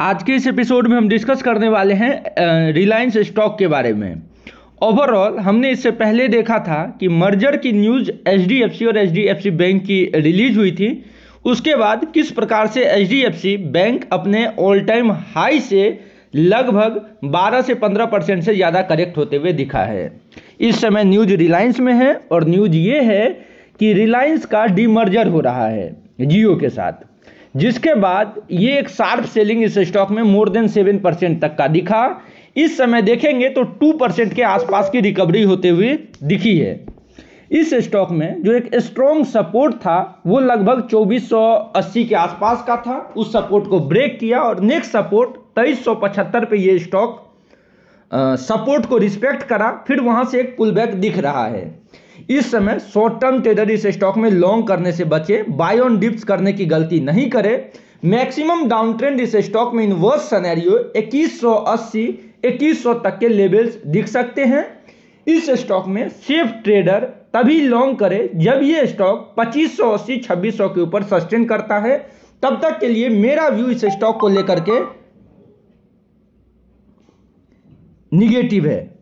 आज के इस एपिसोड में हम डिस्कस करने वाले हैं रिलायंस स्टॉक के बारे में ओवरऑल हमने इससे पहले देखा था कि मर्जर की न्यूज़ एच और एच बैंक की रिलीज हुई थी उसके बाद किस प्रकार से एच बैंक अपने ऑल टाइम हाई से लगभग 12 से 15 परसेंट से ज़्यादा करेक्ट होते हुए दिखा है इस समय न्यूज रिलायंस में है और न्यूज ये है कि रिलायंस का डीमर्जर हो रहा है जियो के साथ जिसके बाद ये एक शार्प सेलिंग इस स्टॉक में मोर देन सेवन परसेंट तक का दिखा इस समय देखेंगे तो टू परसेंट के आसपास की रिकवरी होते हुए दिखी है इस स्टॉक में जो एक स्ट्रॉन्ग सपोर्ट था वो लगभग 2480 के आसपास का था उस सपोर्ट को ब्रेक किया और नेक्स्ट सपोर्ट पचहत्तर पे ये स्टॉक सपोर्ट को रिस्पेक्ट करा फिर वहां से एक पुलबैक दिख रहा है इस समय शॉर्ट टर्म ट्रेडर इस स्टॉक में लॉन्ग करने से बचे बाय ऑन डिप्स करने की गलती नहीं करे मैक्सिमम डाउन ट्रेंड इस स्टॉक में इनवर्स सनेरियो 2180 2100 तक के लेवल्स दिख सकते हैं इस स्टॉक में सेफ ट्रेडर तभी लॉन्ग करे जब ये स्टॉक 2580 2600 के ऊपर सस्टेन करता है तब तक के लिए मेरा व्यू इस स्टॉक को लेकर के निगेटिव है